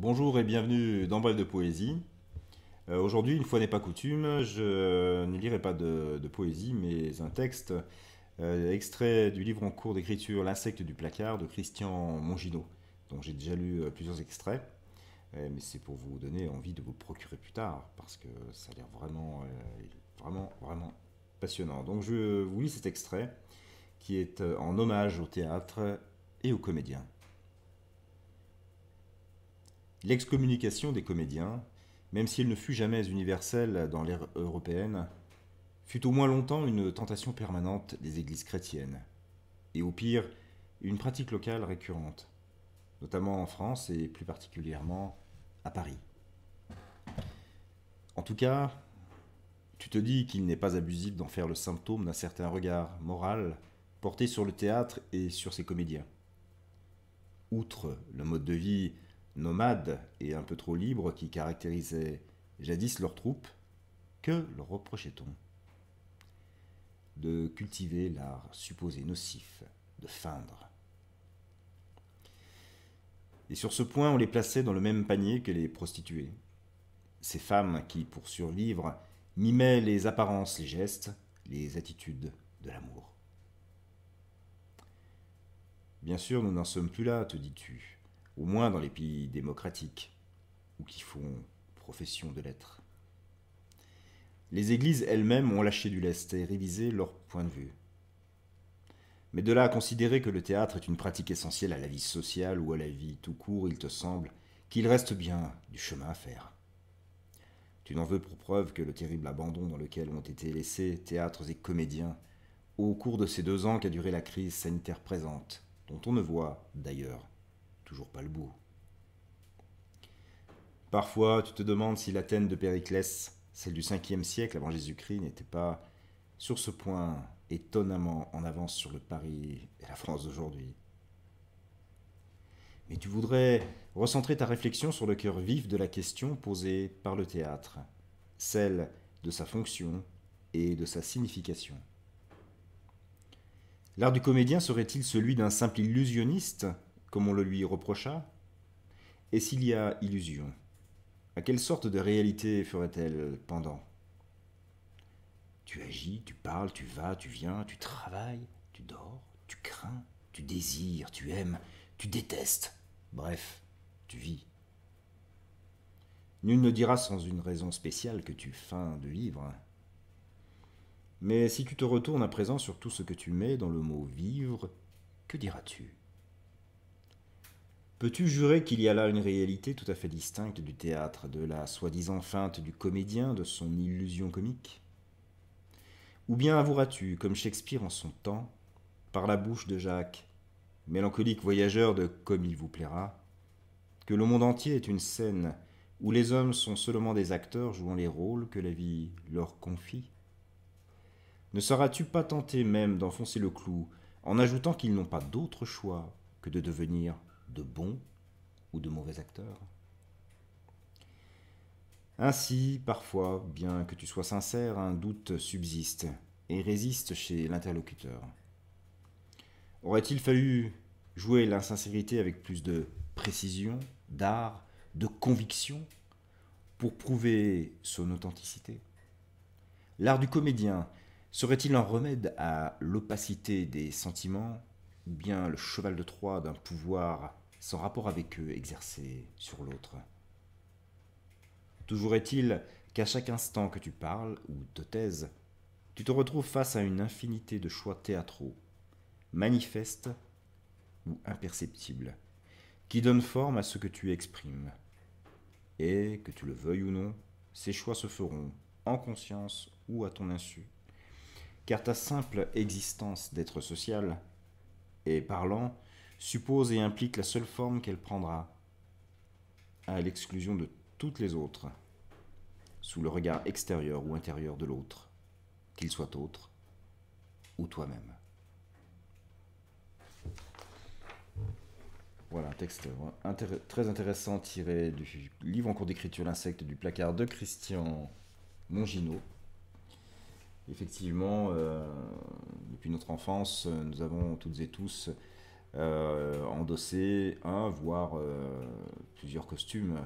Bonjour et bienvenue dans Bref de Poésie. Euh, aujourd'hui, une fois n'est pas coutume, je ne lirai pas de, poésie, mais un texte euh, extrait du livre en cours d'écriture L'insecte du placard de Christian Mongino, dont j'ai déjà lu euh, plusieurs extraits. mais c'est pour vous donner envie de vous procurer plus tard, parce que ça a l'air vraiment, vraiment, vraiment passionnant. Donc je vous lis cet extrait qui est en hommage au théâtre et aux comédiens. L'excommunication des comédiens, même si elle ne fut jamais universelle dans l'ère européenne, fut au moins longtemps une tentation permanente des églises chrétiennes, et au pire, une pratique locale récurrente, notamment en France et plus particulièrement à Paris. En tout cas, tu te dis qu'il n'est pas abusif d'en faire le symptôme d'un certain regard moral porté sur le théâtre et sur ses comédiens. Outre le mode de vie nomades et un peu trop libres qui caractérisaient jadis leurs troupes, que leur reprochait-on De cultiver l'art supposé nocif, de feindre. Et sur ce point, on les plaçait dans le même panier que les prostituées. Ces femmes qui, pour survivre, mimaient les apparences, les gestes, les attitudes de l'amour. Bien sûr, nous n'en sommes plus là, te dis-tu au moins dans les pays démocratiques, ou qui font profession de l'être. Les églises elles-mêmes ont lâché du lest et révisé leur point de vue. Mais de là à considérer que le théâtre est une pratique essentielle à la vie sociale ou à la vie tout court, il te semble qu'il reste bien du chemin à faire. Tu n'en veux pour preuve que le terrible abandon dans lequel ont été laissés théâtres et comédiens au cours de ces deux ans qu'a duré la crise sanitaire présente, dont on ne voit, d'ailleurs, toujours pas le bout. Parfois, tu te demandes si l'Athènes de Périclès, celle du 5 siècle avant Jésus-Christ, n'était pas, sur ce point, étonnamment en avance sur le Paris et la France d'aujourd'hui. Mais tu voudrais recentrer ta réflexion sur le cœur vif de la question posée par le théâtre, celle de sa fonction et de sa signification. L'art du comédien serait-il celui d'un simple illusionniste comme on le lui reprocha Et s'il y a illusion, à quelle sorte de réalité ferait-elle pendant Tu agis, tu parles, tu vas, tu viens, tu travailles, tu dors, tu crains, tu désires, tu aimes, tu détestes. Bref, tu vis. Nul ne dira sans une raison spéciale que tu feins de vivre. Mais si tu te retournes à présent sur tout ce que tu mets dans le mot vivre, que diras-tu Peux-tu jurer qu'il y a là une réalité tout à fait distincte du théâtre, de la soi-disant feinte du comédien, de son illusion comique Ou bien avoueras-tu, comme Shakespeare en son temps, par la bouche de Jacques, mélancolique voyageur de Comme il vous plaira, que le monde entier est une scène où les hommes sont seulement des acteurs jouant les rôles que la vie leur confie Ne seras-tu pas tenté même d'enfoncer le clou en ajoutant qu'ils n'ont pas d'autre choix que de devenir de bons ou de mauvais acteurs. Ainsi, parfois, bien que tu sois sincère, un doute subsiste et résiste chez l'interlocuteur. Aurait-il fallu jouer l'insincérité avec plus de précision, d'art, de conviction pour prouver son authenticité L'art du comédien serait-il un remède à l'opacité des sentiments bien le cheval de Troie d'un pouvoir sans rapport avec eux exercé sur l'autre. Toujours est-il qu'à chaque instant que tu parles ou te taises, tu te retrouves face à une infinité de choix théâtraux, manifestes ou imperceptibles, qui donnent forme à ce que tu exprimes. Et, que tu le veuilles ou non, ces choix se feront, en conscience ou à ton insu, car ta simple existence d'être social parlant suppose et implique la seule forme qu'elle prendra, à l'exclusion de toutes les autres, sous le regard extérieur ou intérieur de l'autre, qu'il soit autre ou toi-même. Voilà, un texte très intéressant tiré du livre en cours d'écriture L'insecte du placard de Christian Mongino. Effectivement, euh, depuis notre enfance, euh, nous avons toutes et tous euh, endossé un, voire euh, plusieurs costumes.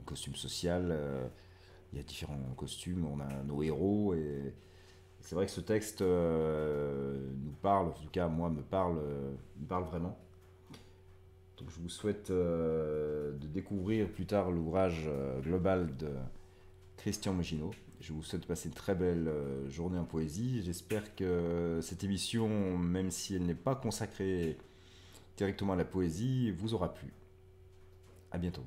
Un costume social, il y a différents costumes, on a nos héros. Et, c'est vrai que ce texte nous parle, en tout cas moi me parle, me parle vraiment. Donc je vous souhaite de découvrir plus tard l'ouvrage global de Christian Maginot. Je vous souhaite de passer une très belle euh, journée en poésie. J'espère que euh, cette émission, même si elle n'est pas consacrée directement à la poésie, vous aura plu. À bientôt.